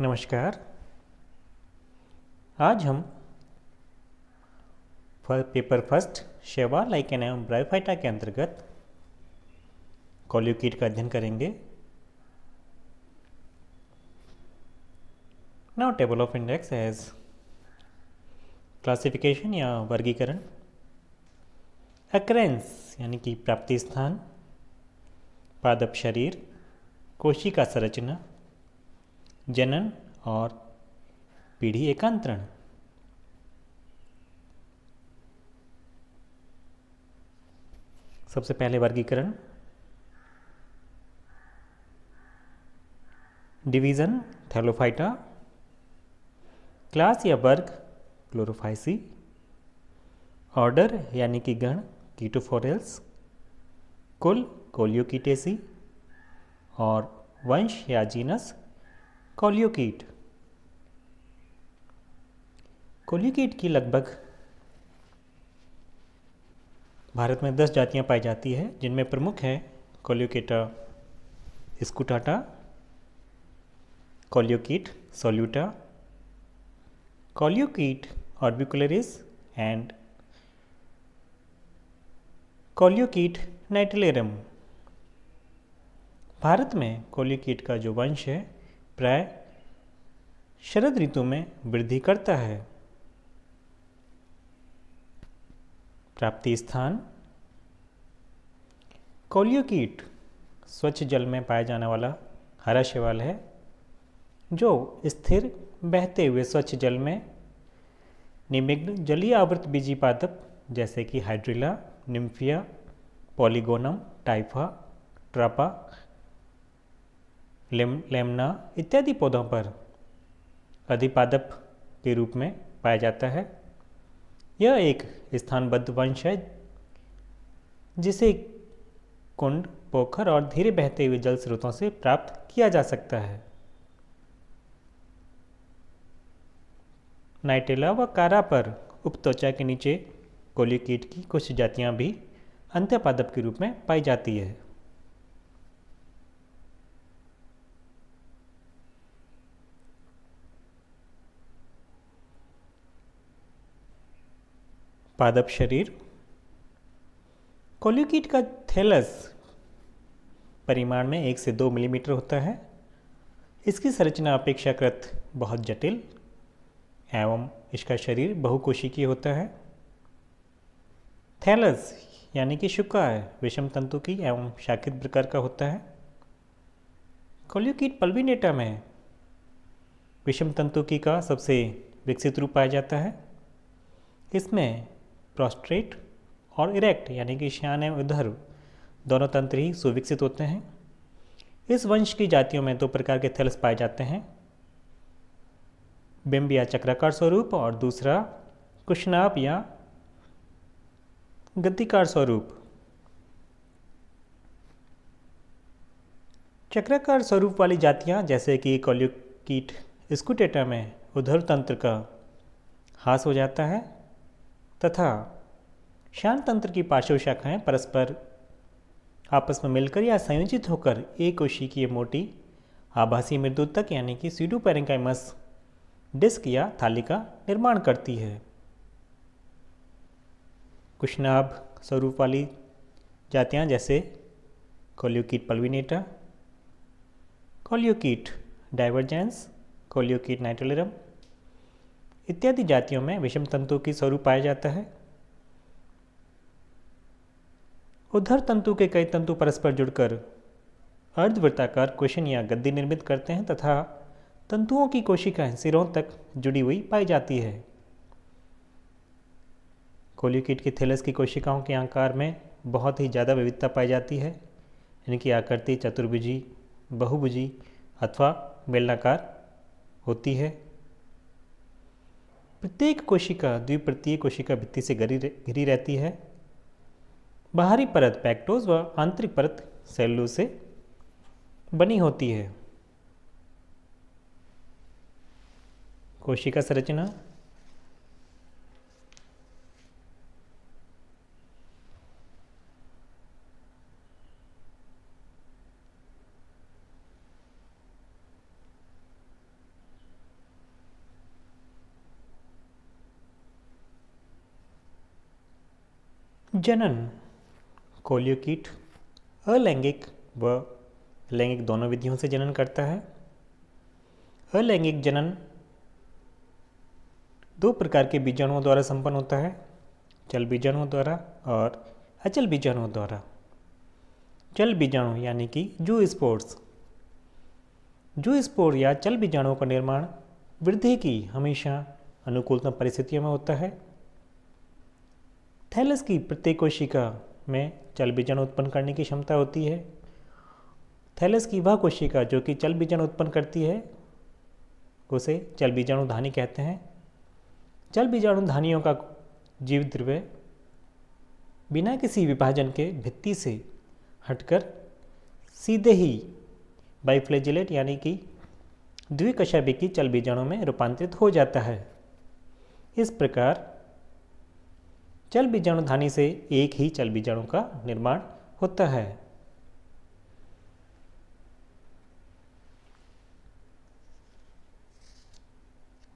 नमस्कार आज हम पेपर फर्स्ट शेवा लाइक एन एम ब्राइफाइटा के अंतर्गत कॉल्यूकिट का अध्ययन करेंगे now table of index as classification या वर्गीकरण अक्रेंस यानी कि प्राप्ति स्थान पादप शरीर कोशिका संरचना जनन और पीढ़ी एकांतरण सबसे पहले वर्गीकरण डिवीजन थैलोफाइटा क्लास या वर्ग क्लोरोफाइसी ऑर्डर यानी कि गण कीटोफोरेल्स कुल कोलियोकीटेसी और वंश या जीनस कोलियोकीट कोलियोकीट की लगभग भारत में दस जातियां पाई जाती है जिनमें प्रमुख है coleochaete scutata coleochaete soluta coleochaete orbicularis and coleochaete nitellarum Bharat में कोलियोकीट का जो वंश है प्राय शरद ऋतु में वृद्धि करता है प्राप्ति स्थान कोलियोकीट स्वच्छ जल में पाया जाने वाला हरा शैवाल है जो स्थिर बहते हुए स्वच्छ जल में निमिग्न जलीय आवृत बीजी पादप जैसे कि hydrilla nymphaea polygonum typha trapa lemna इत्यादि पौधों पर अधिपादप के रूप में पाया जाता है यह एक स्थानबद्ध वंश है जिसे कुंड पोखर और धीरे बहते हुए जल स्रोतों से प्राप्त किया जा सकता है नाइटेला व कारा पर उपत्वचा के नीचे कोलिकीट की कुछ जातियां भी अंत्यपादप के रूप में पाई जाती है पादप शरीर कोल्यूकिट का थैलस परिमाण में एक से दो मिलीमीटर होता है इसकी संरचना अपेक्षाकृत बहुत जटिल एवं इसका शरीर बहुकोशिकीय होता है थैलस यानी कि शुका है विषम तंतु की एवं शाकित प्रकार का होता है कोल्यूकिट पल्विनेटा में विषम तंतु की का सबसे विकसित रूप पाया जाता है इसमें प्रोस्ट्रेट और इरेक्ट यानी कि श्यान एवं उधर दोनों तंत्र ही सुविकसित होते हैं इस वंश की जातियों में दो प्रकार के थैलस पाए जाते हैं बिंब या चक्राकार स्वरूप और दूसरा कुशनाप या गतिकार स्वरूप चक्राकार स्वरूप वाली जातियां जैसे कि कॉल्यूकीट स्कूटेटा में उधर तंत्र का हास हो जाता है तथा शांत तंत्र की पार्श्व शाखाएँ परस्पर आपस में मिलकर या संयोजित होकर एक कोशिकीय मोटी आभासी मृदु तक यानी कि सीडू पेरेंकाइमस डिस्क या थाली का निर्माण करती है कुशनाभ स्वरूप वाली जातियाँ जैसे कोलियोकीट पल्विनेटा कोलियोकीट डाइवर्जेंस कोलियोकीट नाइटोलरम इत्यादि जातियों में विषम तंतु की स्वरूप पाया जाता है उधर तंतु के कई तंतु परस्पर जुड़कर अर्धवृत्ताकार क्वेश्चन या गद्दी निर्मित करते हैं तथा तंतुओं की कोशिकाएं सिरों तक जुड़ी हुई पाई जाती है कोलियोकिट के थेलस की कोशिकाओं के आकार में बहुत ही ज़्यादा विविधता पाई जाती है इनकी आकृति चतुर्भुजी बहुभुजी अथवा बेलनाकार होती है प्रत्येक कोशिका द्विप्रतीय कोशिका भित्ति से घिरी घिरी रहती है बाहरी परत पैक्टोज व आंतरिक परत सेलुलोज से बनी होती है कोशिका संरचना जनन कोलियोकीट अलैंगिक व लैंगिक दोनों विधियों से जनन करता है अलैंगिक जनन दो प्रकार के बीजाणुओं द्वारा संपन्न होता है जल बीजाणुओं द्वारा और अचल बीजाणुओं द्वारा चल बीजाणु यानी कि जू स्पोर्ट्स जू स्पोर्ट या चल बीजाणुओं का निर्माण वृद्धि की हमेशा अनुकूलतम परिस्थितियों में होता है थैलस की प्रत्येक कोशिका में चल बीजाणु उत्पन्न करने की क्षमता होती है थैलस की वह कोशिका जो कि चल बीजाणु उत्पन्न करती है उसे चल बीजाणु धानी कहते हैं चल बीजाणु धानियों का जीव द्रव्य बिना किसी विभाजन के भित्ति से हटकर सीधे ही बाइफ्लेजिलेट यानी कि द्विकशा की चल बीजाणु में रूपांतरित हो जाता है इस प्रकार चल बीजाणु धानी से एक ही चल बीजाणु का निर्माण होता है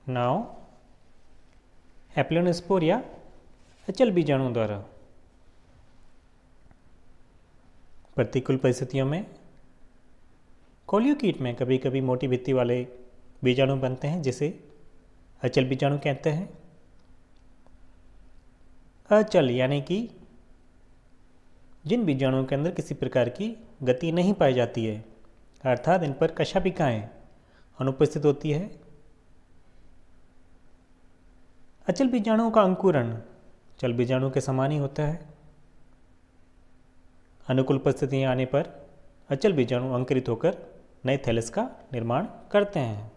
नाउ एप्लोनस्पोरिया अचल बीजाणु द्वारा प्रतिकूल परिस्थितियों में कोलियोकीट में कभी कभी मोटी भित्ती वाले बीजाणु बनते हैं जिसे अचल बीजाणु कहते हैं अचल यानी कि जिन बीजाणुओं के अंदर किसी प्रकार की गति नहीं पाई जाती है अर्थात इन पर कशापिकाएँ अनुपस्थित होती है अचल बीजाणुओं का अंकुरण चल बीजाणु के समान ही होता है अनुकूल परिस्थितियाँ आने पर अचल बीजाणु अंकुरित होकर नए थैलस का निर्माण करते हैं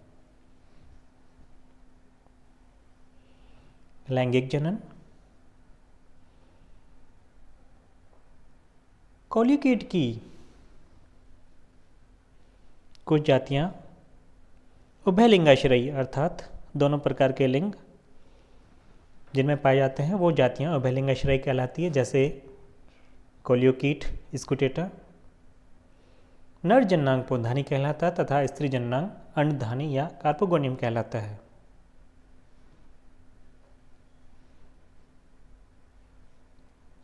लैंगिक जनन कॉलिकेट की कुछ जातियां उभयलिंगाश्रयी अर्थात दोनों प्रकार के लिंग जिनमें पाए जाते हैं वो जातियां उभयलिंगाश्रयी कहलाती है जैसे कोलियोकीट स्कूटेटा नर जननांग पौधानी कहलाता है तथा स्त्री जननांग अंडधानी या कार्पोगोनियम कहलाता है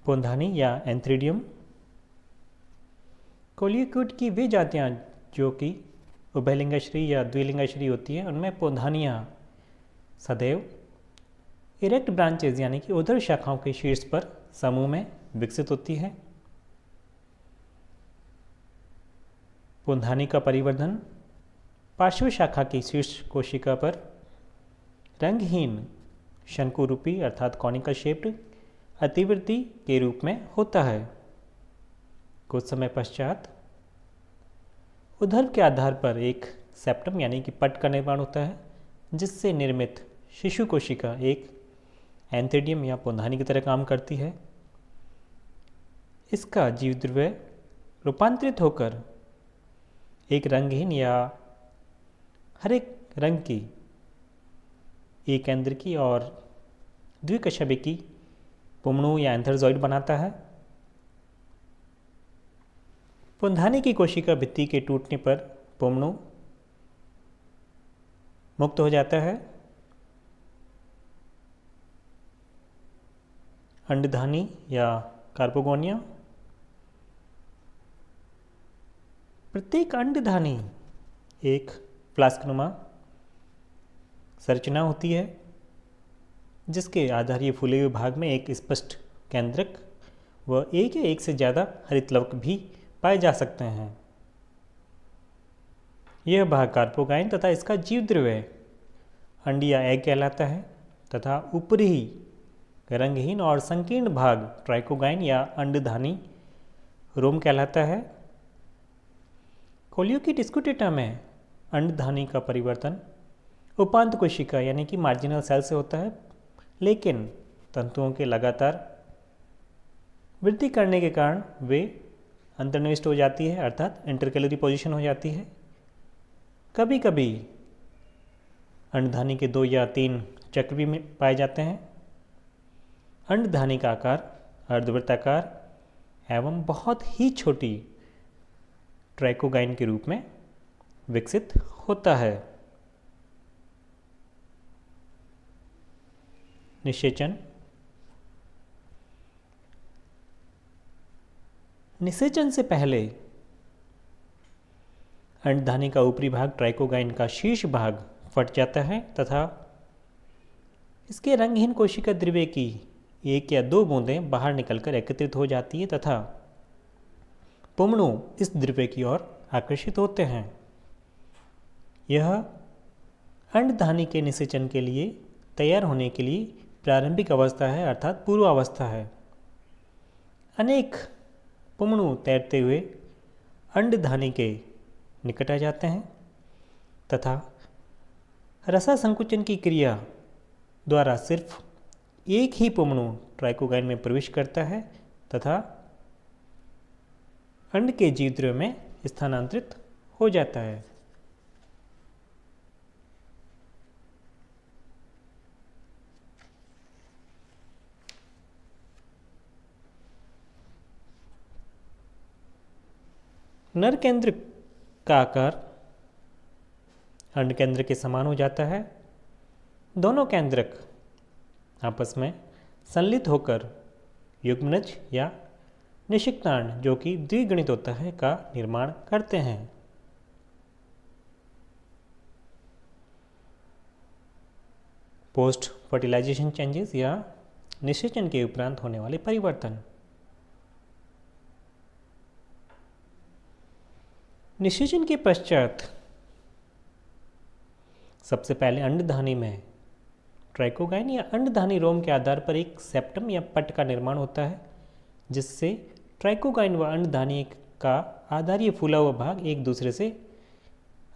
पौधानी या एंथ्रीडियम कोलियोक्यूट की वे जातियाँ जो कि उभयलिंगाश्री या द्विलिंगाश्री होती है उनमें पौधानियाँ सदैव इरेक्ट ब्रांचेज यानी कि उधर शाखाओं के शीर्ष पर समूह में विकसित होती है पुंधानी का परिवर्धन पार्श्व शाखा की शीर्ष कोशिका पर रंगहीन शंकुरूपी अर्थात कॉनिकल शेप्ड अतिवृत्ति के रूप में होता है कुछ समय पश्चात उधर्व के आधार पर एक सेप्टम यानी कि पट का निर्माण होता है जिससे निर्मित शिशु कोशिका एक एंथेडियम या पौधानी की तरह काम करती है इसका जीव द्रव्य रूपांतरित होकर एक रंगहीन या हर एक रंग की एक केंद्र की और द्विकशबे की पुमणु या एंथरजॉइड बनाता है पुंधानी की कोशिका भित्ति के टूटने पर पोमणु मुक्त हो जाता है अंडधानी या कार्पोगोनिया प्रत्येक अंडधानी एक फ्लास्कनुमा संरचना होती है जिसके आधार ये फूले हुए भाग में एक स्पष्ट केंद्रक व एक या एक से ज़्यादा हरित लवक भी पाए जा सकते हैं यह भाग कार्पोकाइन तथा इसका जीव द्रव्य है या एग कहलाता है तथा ऊपरी ही रंगहीन और संकीर्ण भाग ट्राइकोगाइन या अंडधानी रोम कहलाता है कोलियो की डिस्कुटेटा में अंडधानी का परिवर्तन उपांत कोशिका यानी कि मार्जिनल सेल से होता है लेकिन तंतुओं के लगातार वृद्धि करने के कारण वे अंतर्निविष्ट हो जाती है अर्थात इंटरकैलरी पोजिशन हो जाती है कभी कभी अंडधानी के दो या तीन चक्र भी पाए जाते हैं अंडधानी का आकार अर्धवृत्ताकार एवं बहुत ही छोटी ट्रैकोगाइन के रूप में विकसित होता है निषेचन निषेचन से पहले अंडधानी का ऊपरी भाग ट्राइकोगाइन का शीर्ष भाग फट जाता है तथा इसके रंगहीन कोशिका द्रव्य की एक या दो बूंदें बाहर निकलकर एकत्रित हो जाती है तथा पुमणु इस द्रव्य की ओर आकर्षित होते हैं यह अंडधानी के निषेचन के लिए तैयार होने के लिए प्रारंभिक अवस्था है अर्थात पूर्वावस्था है अनेक पुमणु तैरते हुए अंडधानी के निकट आ जाते हैं तथा रसा संकुचन की क्रिया द्वारा सिर्फ एक ही पुमणु ट्राइकोगाइन में प्रवेश करता है तथा अंड के जीवद्रव्य में स्थानांतरित हो जाता है नर केंद्र का आकार अंड केंद्र के समान हो जाता है दोनों केंद्रक आपस में संलित होकर युग्मनज या निशिक्तांड जो कि द्विगणित होता है का निर्माण करते हैं पोस्ट फर्टिलाइजेशन चेंजेस या निषेचन के उपरांत होने वाले परिवर्तन निषेचन के पश्चात सबसे पहले अंडधानी में ट्राइकोगाइन या अंडधानी रोम के आधार पर एक सेप्टम या पट का निर्माण होता है जिससे ट्राइकोगाइन व अंडधानी का आधारीय फूला हुआ भाग एक दूसरे से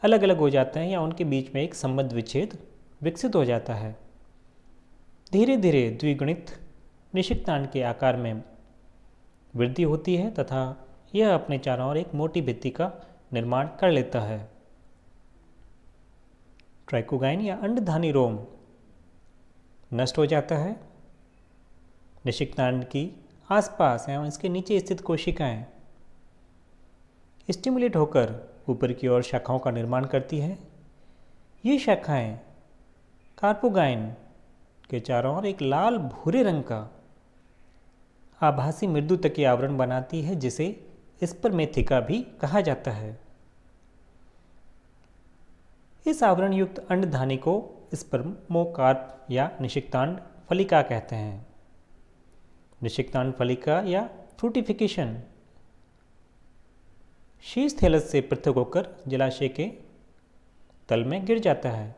अलग अलग हो जाते हैं या उनके बीच में एक संबद्ध विच्छेद विकसित हो जाता है धीरे धीरे द्विगुणित निशिकतान के आकार में वृद्धि होती है तथा यह अपने चारों ओर एक मोटी भित्ति का निर्माण कर लेता है ट्राइकोगाइन या अंडधानी रोम नष्ट हो जाता है निशिकांड की आसपास एवं इसके नीचे स्थित कोशिकाएं स्टिमुलेट होकर ऊपर की ओर शाखाओं का निर्माण करती है ये शाखाएं कार्पोगाइन के चारों ओर एक लाल भूरे रंग का आभासी मृदु तक आवरण बनाती है जिसे स्पर्मेथिका भी कहा जाता है इस आवरण युक्त अंडधानी को स्पर्मोकार्प या निशिकतांड फलिका कहते हैं निशिकतांड फलिका या फ्रूटिफिकेशन शीश थैलस से पृथक होकर जलाशय के तल में गिर जाता है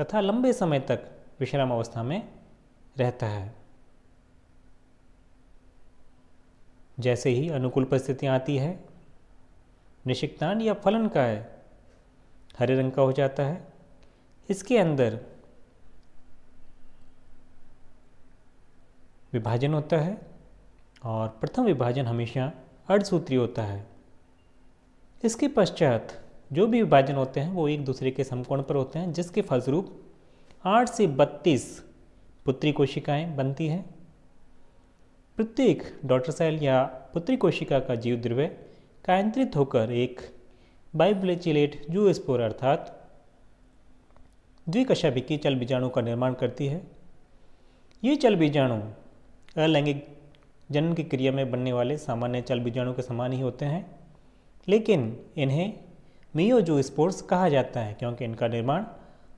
तथा लंबे समय तक विश्राम अवस्था में रहता है जैसे ही अनुकूल परिस्थितियाँ आती है निशिकतान या फलन का है हरे रंग का हो जाता है इसके अंदर विभाजन होता है और प्रथम विभाजन हमेशा अर्धसूत्री होता है इसके पश्चात जो भी विभाजन होते हैं वो एक दूसरे के समकोण पर होते हैं जिसके फलस्वरूप आठ से बत्तीस पुत्री कोशिकाएं बनती हैं प्रत्येक डॉटर सेल या पुत्री कोशिका का जीव द्रव्य कायंत्रित होकर एक बाइब्लेचिलेट जू स्पोर अर्थात द्विकशाभिकी चल बीजाणु का निर्माण करती है ये चल बीजाणु अलैंगिक जनन की क्रिया में बनने वाले सामान्य चल बीजाणु के समान ही होते हैं लेकिन इन्हें जू स्पोर्स कहा जाता है क्योंकि इनका निर्माण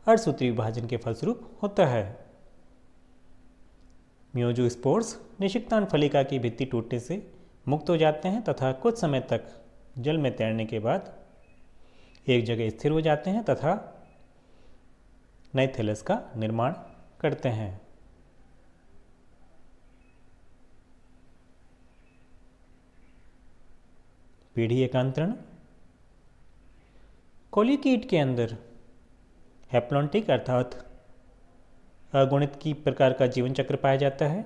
अर्धसूत्री विभाजन के फलस्वरूप होता है म्यूजोस्पोर्स स्पोर्स निशिकतान फलिका की भित्ति टूटने से मुक्त हो जाते हैं तथा कुछ समय तक जल में तैरने के बाद एक जगह स्थिर हो जाते हैं तथा नए थैलस का निर्माण करते हैं पीढ़ी एकांतरण कोलिकीट के अंदर हेप्लॉन्टिक अर्थात गणित की प्रकार का जीवन चक्र पाया जाता है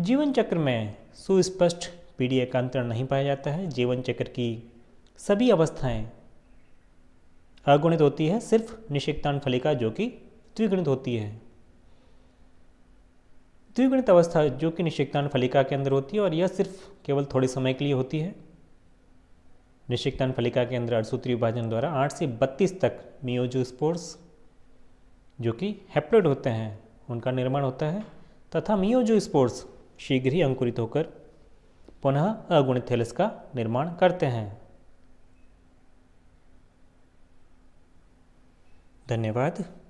जीवन चक्र में सुस्पष्ट पीढ़ी एकांतरण नहीं पाया जाता है जीवन चक्र की सभी अवस्थाएं अगुणित होती है सिर्फ निषेकतान फलिका जो कि द्विगुणित होती है द्विगुणित अवस्था जो कि निषेकतान फलिका के अंदर होती है और यह सिर्फ केवल थोड़े समय के लिए होती है निषेकतान फलिका के अंदर अड़सूत्री विभाजन द्वारा आठ से बत्तीस तक स्पोर्ट्स जो कि हैप्लोइड होते हैं उनका निर्माण होता है तथा जो स्पोर्ट्स शीघ्र ही अंकुरित होकर पुनः अगुणित थैलस का निर्माण करते हैं धन्यवाद